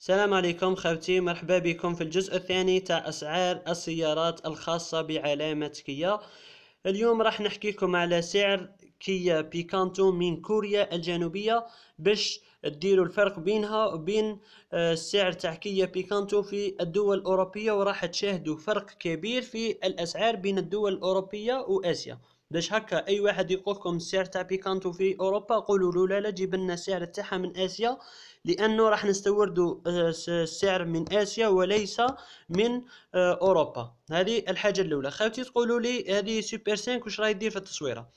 السلام عليكم خوتي مرحبا بكم في الجزء الثاني تاع اسعار السيارات الخاصه بعلامه كيا اليوم راح نحكيكم على سعر كيا بيكانتو من كوريا الجنوبيه باش تديروا الفرق بينها وبين آه، السعر تاع كيا بيكانتو في الدول الاوروبيه وراح تشاهدوا فرق كبير في الاسعار بين الدول الاوروبيه واسيا باش هكا اي واحد يقولكم السعر تاع بيكانتو في اوروبا قولوا له لا لا جيب لنا السعر تاعها من اسيا لانه راح نستوردوا آه، السعر من اسيا وليس من آه، اوروبا هذه الحاجه الاولى خاوتي تقولوا لي هذه سوبر 5 واش راهي دير في التصويره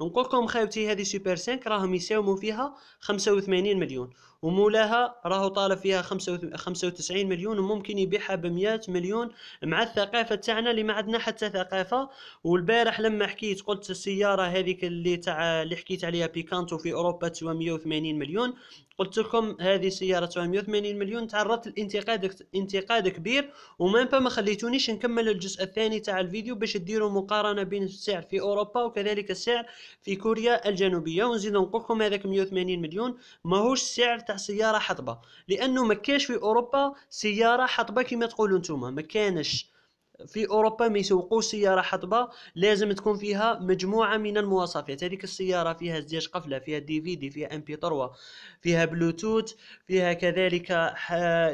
نقولكم خاوتي هذه سوبر 5 راهم يساوموا فيها 85 مليون ومولاها راهو طالب فيها 95 مليون وممكن يبيعها ب 100 مليون مع الثقافه تاعنا اللي ما عندنا حتى ثقافه والبارح لما حكيت قلت السياره هذيك اللي تاع اللي حكيت عليها بيكانتو في اوروبا تسوى 180 مليون قلت لكم هذه سياره تسوى 180 مليون تعرضت لانتقاد انتقاد كبير وما ما خليتونيش نكمل الجزء الثاني تاع الفيديو باش ديروا مقارنه بين السعر في اوروبا وكذلك السعر في كوريا الجنوبيه ونزيد نقول لكم هذاك 180 مليون ماهوش سعر تاع سياره حطبه لانه ما كاش في اوروبا سياره حطبه كما تقولوا نتوما ما كانش في اوروبا ما يسوقوا سياره حطبه لازم تكون فيها مجموعه من المواصفات هذيك السياره فيها زجاج قفله فيها دي في دي فيها ام بي 3 فيها بلوتوث فيها كذلك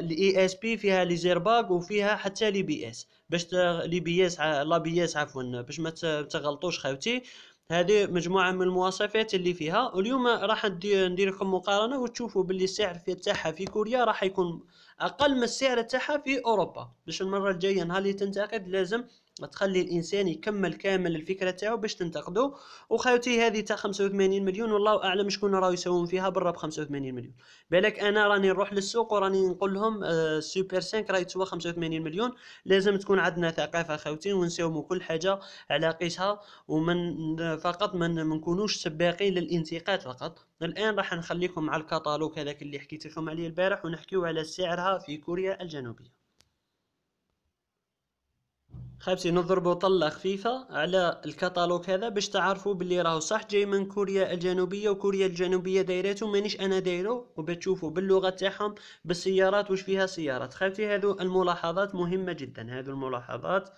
الاي اس بي فيها لي زيرباغ وفيها حتى لي بي اس باش لي بي اس لا بي اس عفوا باش ما تغلطوش خاوتي هذه مجموعه من المواصفات اللي فيها واليوم راح ندير لكم مقارنه وتشوفوا باللي السعر تاعها في كوريا راح يكون اقل من السعر تاعها في اوروبا باش المره الجايه نهار اللي تنتقد لازم تخلي الانسان يكمل كامل الفكره تاعو باش تنتقدو وخاوتي هذه تاع 85 مليون والله اعلم شكون راهو يسوون فيها برا ب 85 مليون بالك انا راني نروح للسوق وراني نقول لهم آه سوبر 5 راهي تسوى 85 مليون لازم تكون عندنا ثقافه خاوتي ونساومو كل حاجه على قيسها ومن فقط ما نكونوش سباقين للانتقاد فقط الان راح نخليكم مع الكتالوج هذاك اللي حكيت لكم عليه البارح ونحكيو على سعرها في كوريا الجنوبيه خمسين نضربو طلة خفيفة على الكتالوج هذا باش تعرفوا باللي راهو صح جاي من كوريا الجنوبية وكوريا الجنوبية دايرته مانيش أنا دايرو وبتشوفوا باللغة تاعهم بالسيارات واش فيها سيارات خالتي هذو الملاحظات مهمة جدا هذو الملاحظات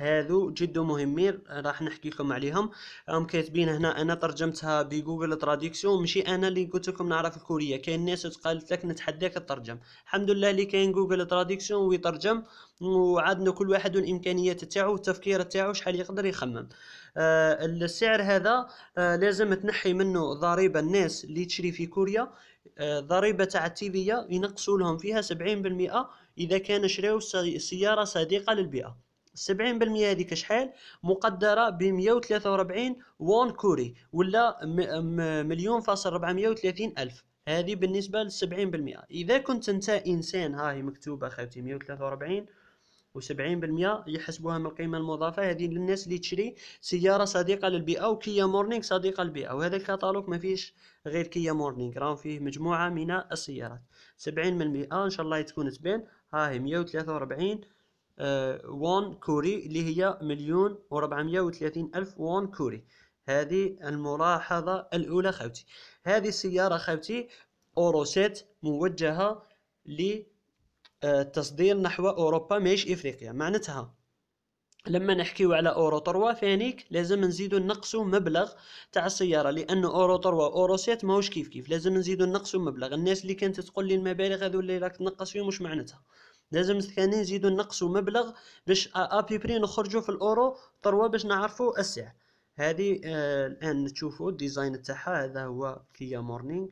هذو جد مهمين راح نحكي لكم عليهم هم كاتبين هنا انا ترجمتها بجوجل تراديكسيون ماشي انا اللي قلت لكم نعرف الكوريه كاين ناس قالت لك نتحداك تترجم الحمد لله اللي كاين جوجل تراديكسيون ويترجم وعندنا كل واحد الامكانيات تاعو والتفكير تاعو شحال يقدر يخمم آه السعر هذا آه لازم تنحي منه ضريبه الناس اللي تشري في كوريا آه، ضريبه تاع التيفيا ينقصوا لهم فيها 70% اذا كان شراو سياره صديقه للبيئه سبعين بالمية هذيك شحال مقدرة ب 143 وون كوري ولا م- مليون فاصل 430 ألف هذه بالنسبة للسبعين بالمية إذا كنت أنت إنسان هاي مكتوبة خاوتي 143 وسبعين بالمية يحسبوها من القيمة المضافة هذه للناس اللي تشري سيارة صديقة للبيئة وكيا مورنينغ صديقة للبيئة وهذا الكتالوج ما فيش غير كيا مورنينغ راهم فيه مجموعة من السيارات سبعين بالمية إن شاء الله تكون تبان ها هي مية وثلاثة وربعين آه، وون كوري اللي هي مليون و430 ألف وون كوري هذه الملاحظة الأولى خاوتي هذه السيارة خاوتي أوروسيت موجهة لتصدير نحو أوروبا ماهيش إفريقيا معناتها لما نحكيو على اورو تروا فانيك لازم نزيدو نقصو مبلغ تاع السياره لان اورو تروا اورو سيت ماهوش كيف كيف لازم نزيدو نقصو مبلغ الناس اللي كانت تقول لي المبالغ هذو اللي راك تنقص فيهم واش معناتها لازم ثاني نزيدو نقصو مبلغ باش ابيبري نخرجو في الاورو طروا باش نعرفو السعر هذه آه الان تشوفوا الديزاين تاعها هذا هو كيا مورنينغ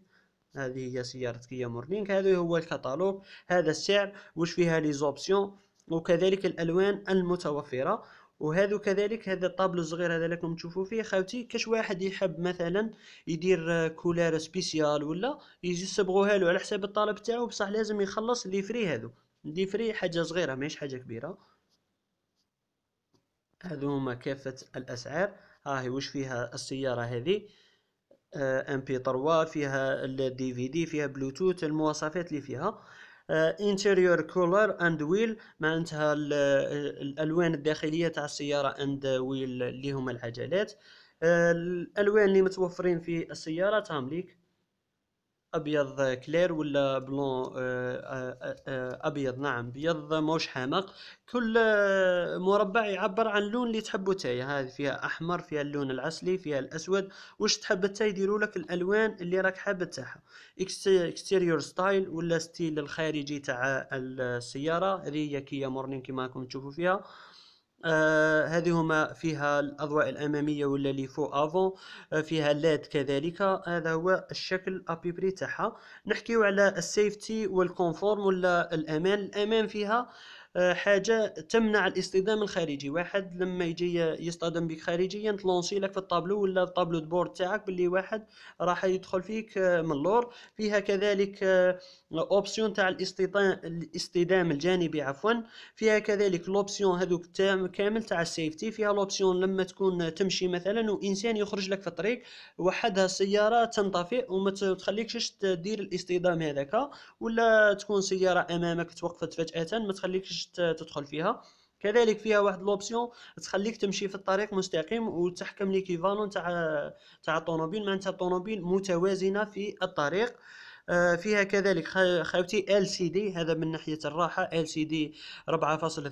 هذه هي سيارة كيا مورنينغ هذا هو الكتالوج هذا السعر واش فيها لي زوبسيون وكذلك الالوان المتوفرة وهذا كذلك هذا الطابلو الصغير هذا لكم تشوفوا فيه خاوتي كاش واحد يحب مثلا يدير آه، كولار سبيسيال ولا يجي يصبغوها له على حساب الطلب تاعو بصح لازم يخلص لي فري هذو دي فري حاجة صغيرة ماهيش حاجة كبيرة هذو هما كافة الأسعار هاهي وش فيها السيارة هذه ام بي 3 فيها الدي في دي فيها بلوتوث المواصفات اللي فيها انتيريور كولر اند ويل معناتها الالوان الداخليه تاع السياره اند ويل اللي هما العجلات آه، الالوان اللي متوفرين في السياره تامليك ابيض كلير ولا بلون آه، آه، آه، ابيض نعم بيض موش حامق كل مربع يعبر عن اللون اللي تحبو تاي يعني هذه فيها احمر فيها اللون العسلي فيها الاسود واش تحب تاي يديروا لك الالوان اللي راك حاب تاعها اكستيريور ستايل ولا ستيل الخارجي تاع السياره هذه هي كيا مورنين كيما راكم تشوفوا فيها آه هذه هما فيها الاضواء الاماميه ولا لي فو افون آه فيها ليد كذلك هذا هو الشكل ابيبري تاعها نحكيو على السيفتي والكونفورم ولا الامان الامان فيها آه، حاجه تمنع الاصطدام الخارجي واحد لما يجي يصطدم بك خارجيا تلونسي لك في الطابلو ولا الطابلو دبورد تاعك باللي واحد راح يدخل فيك آه، من اللور فيها كذلك اوبسيون آه، تاع الاصطدام الجانبي عفوا فيها كذلك لوبسيون هذوك كامل تاع السيفتي فيها لوبسيون لما تكون تمشي مثلا وانسان يخرج لك في الطريق وحدها السياره تنطفئ وما تخليكش تدير الاصطدام هذاك ولا تكون سياره امامك توقفت فجاه ما تخليكش باش تدخل فيها كذلك فيها واحد لوبسيون تخليك تمشي في الطريق مستقيم وتحكم ليكيفالون تاع تاع الطوموبيل معناتها الطوموبيل متوازنه في الطريق آه، فيها كذلك خاوتي ال سي دي هذا من ناحيه الراحه ال سي دي 4.2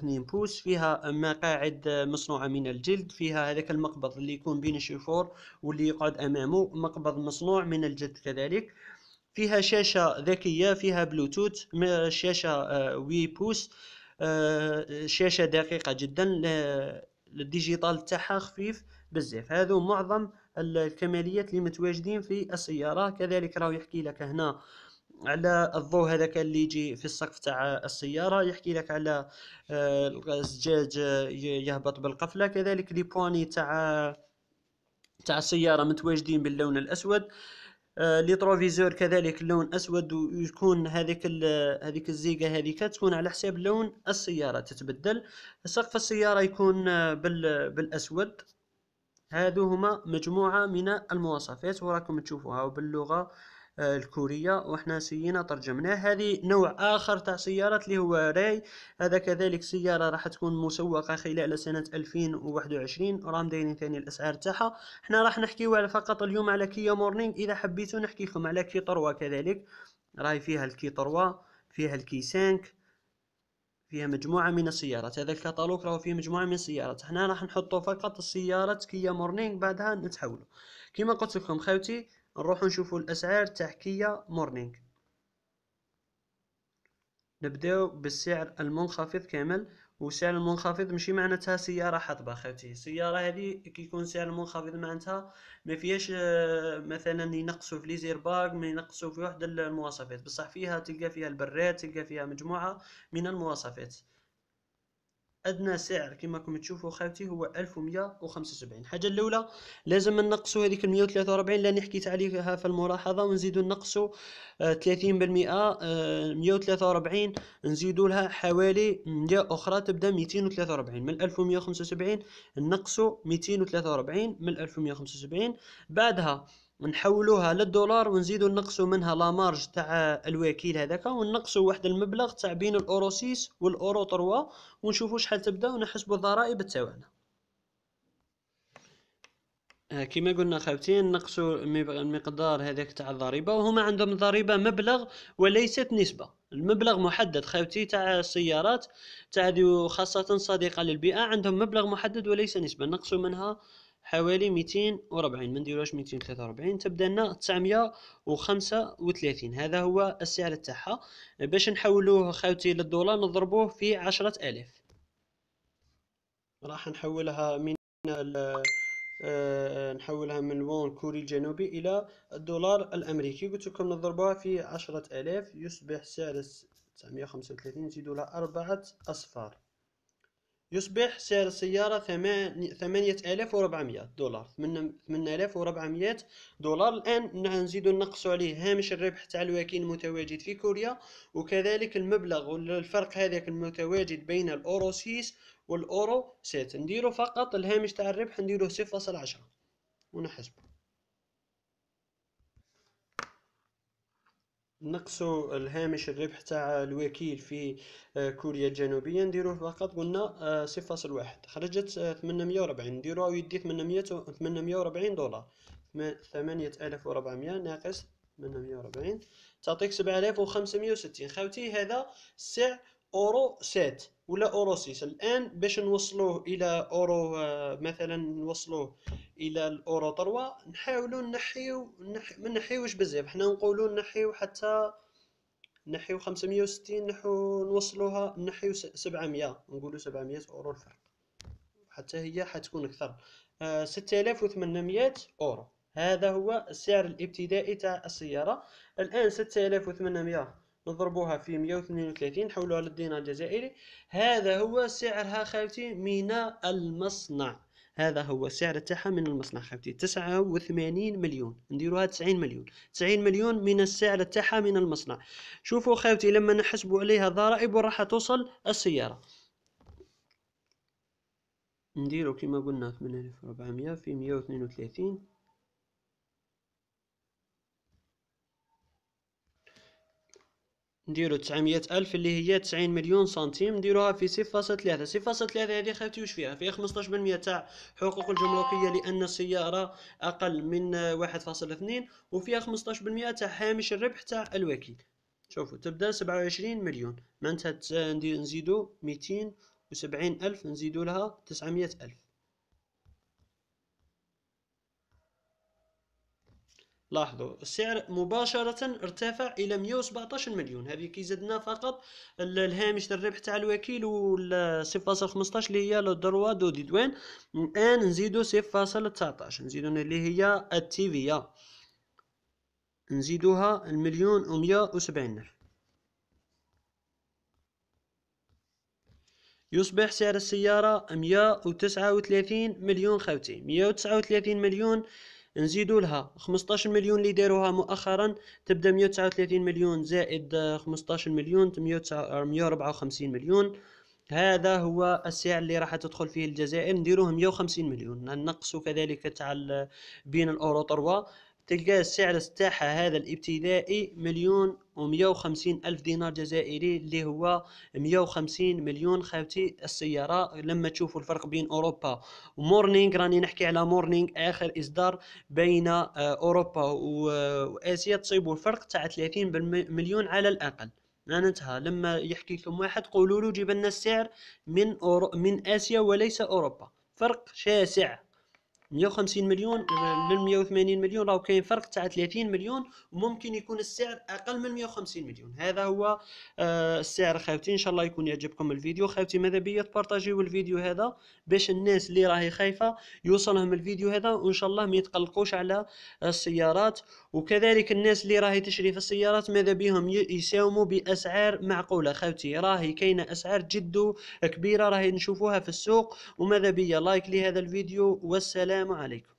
بوس فيها مقاعد مصنوعه من الجلد فيها هذاك المقبض اللي يكون بين الشيفور واللي يقعد امامه مقبض مصنوع من الجلد كذلك فيها شاشه ذكيه فيها بلوتوث شاشه وي آه، بوس شاشه دقيقه جدا الديجيتال تاعها خفيف بزاف هذو معظم الكماليات اللي متواجدين في السياره كذلك راهو يحكي لك هنا على الضوء هذاك اللي يجي في السقف تاع السياره يحكي لك على آه، الزجاج يهبط بالقفله كذلك لي بواني تاع تاع السياره متواجدين باللون الاسود آه، ليتروفيزور كذلك اللون اسود ويكون هذيك هذيك الزيقه هذيك تكون على حساب لون السياره تتبدل سقف السياره يكون آه، بالاسود هادو هما مجموعه من المواصفات وراكم تشوفوها باللغه آه، الكورية وحنا سيينا ترجمناه هذه نوع آخر تاع سيارات اللي هو راي هذا كذلك سيارة راح تكون مسوقة خلال سنة 2021 رام دايرين ثاني الأسعار تاعها حنا راح نحكيو على فقط اليوم على كيا مورنينغ إذا حبيتو لكم على كي طروة كذلك راهي فيها الكي طروة فيها الكي سانك فيها مجموعة من السيارات هذا الكتالوج راهو فيه مجموعة من السيارات هنا راح نحطو فقط السيارات كيا مورنينغ بعدها نتحولو كيما قلت لكم خاوتي نروحو نشوفو الاسعار تاع كيا مورنينغ نبداو بالسعر المنخفض كامل والسعر المنخفض ماشي معناتها سياره حاطبه خاوتي السياره هذه يكون سعر منخفض معناتها ما فيهاش آه، مثلا ينقصوا في ليزيرباك ما ينقصوا في وحدة المواصفات بصح فيها تلقى فيها البراد تلقى فيها مجموعه من المواصفات ادنى سعر كما راكم تشوفوا خاوتي هو 1175 الحاجه الاولى لازم نقصوا هذيك 143 اللي حكيت عليها في الملاحظه ونزيدوا نقصوا 30% 143 نزيدوا لها حوالي 100 اخرى تبدا 243 من 1175 نقصوا 243 من 1175 بعدها ونحولوها للدولار ونزيدو نقصو منها لا مارج تاع الوكيل هذاك ونقصو واحد المبلغ تاع بين الاورو 6 والاورو 3 ونشوفو شحال تبدا ونحسبو الضرائب تاعنا آه، كما قلنا خاوتي نقصوا المقدار هذاك تاع الضريبه وهما عندهم الضريبه مبلغ وليست نسبه المبلغ محدد خاوتي تاع السيارات تاع خاصه صديقه للبيئه عندهم مبلغ محدد وليس نسبه نقصوا منها حوالي ميتين وربعين ما نديروهاش ميتين وثلاثة وربعين تبدا لنا تسعمية وخمسة وثلاثين هذا هو السعر تاعها باش نحولوه خاوتي للدولار نضربوه في عشرة آلاف راح نحولها من آه، نحولها من الوون الكوري الجنوبي الى الدولار الامريكي قلت لكم نضربها في عشرة الاف يصبح سعر 935 نزيدوا لها اربعة اصفار يصبح سعر السيارة ثمانية آلاف وربعمية دولار ثمانية آلاف وربعمية دولار الآن نزيدو نقصو عليه هامش الربح تاع الوكيل المتواجد في كوريا وكذلك المبلغ والفرق الفرق هذاك المتواجد بين الأورو سيس والأورو سات نديرو فقط الهامش تاع الربح نديرو صفر فاصل عشرة ونحسبو نقصوا الهامش الربح تاع الوكيل في آه، كوريا الجنوبيه نديروه فقط قلنا 0.1 آه، خرجت 840 نديروها يدي 800 840 دولار 8400 ناقص 840 تعطيك 7560 خاوتي هذا السعر اورو سات ولا اورو سيس الان باش نوصلوه الى اورو آه، مثلا نوصلوه الى الاورو 3 نحاولوا نحيو ما نحيوش بزاف حنا نقولوا نحيو حتى نحيو 560 نحو نوصلوها نحيو 700 نقولوا 700 اورو الفرق حتى هي حتكون اكثر آه 6800 اورو هذا هو السعر الابتدائي تاع السياره الان 6800 نضربوها في 132 نحولوها للدينار الجزائري هذا هو سعرها خالتي من المصنع هذا هو السعر تاعها من المصنع خالتي 89 مليون نديروها 90 مليون 90 مليون من السعر تاعها من المصنع شوفوا خالتي لما نحسبوا عليها ضرائب راح توصل السيارة نديرو كما قلنا 8400 في 132 نديرو تسعمية ألف اللي هي تسعين مليون سنتيم نديروها في صفر فاصل ثلاثة صفر فاصل ثلاثة هذه خاوتي واش فيها فيها خمسطاش بالمية تاع حقوق الجمركية لأن السيارة أقل من واحد فاصل اثنين وفيها خمسطاش بالمية تاع هامش الربح تاع الوكيل شوفوا تبدا سبعة وعشرين مليون معنتها نزيدو ميتين وسبعين ألف نزيدو لها تسعمية ألف لاحظوا السعر مباشرة ارتفع إلى 117 مليون هذه كي زدنا فقط الهامش الربح تاع الوكيل و 0.15 اللي هي لو دروا دو ديدوان الآن نزيدو 0.19 نزيدو اللي هي التيفيا نزيدوها المليون و 170 ألف يصبح سعر السيارة 139 مليون خوتي 139 مليون نزيدوا لها 15 مليون اللي داروها مؤخرا تبدا 139 مليون زائد 15 مليون 154 مليون هذا هو السعر اللي راح تدخل فيه الجزائر نديروه 150 مليون ننقصوا كذلك تاع بين الاورو 3 تلقى السعر تاعها هذا الابتدائي مليون و وخمسين ألف دينار جزائري اللي هو مية وخمسين مليون خاوتي السيارة لما تشوفوا الفرق بين أوروبا ومورنينغ راني نحكي على مورنينغ آخر إصدار بين آه، أوروبا وآسيا تصيبوا الفرق تاع ثلاثين مليون على الأقل معناتها لما يحكي لكم واحد قولوا له جيب لنا السعر من أورو... من آسيا وليس أوروبا فرق شاسع 150 مليون لل آه، 180 مليون راه كاين فرق تاع 30 مليون وممكن يكون السعر اقل من 150 مليون هذا هو آه، السعر خاوتي ان شاء الله يكون يعجبكم الفيديو خاوتي ماذا بيا تبارطاجيو الفيديو هذا باش الناس اللي راهي خايفه يوصلهم الفيديو هذا وان شاء الله ما يتقلقوش على السيارات وكذلك الناس اللي راهي تشري في السيارات ماذا بيهم يساوموا باسعار معقوله خاوتي راهي كاينه اسعار جد كبيره راهي نشوفوها في السوق وماذا بيا لايك لهذا الفيديو والسلام والسلام عليكم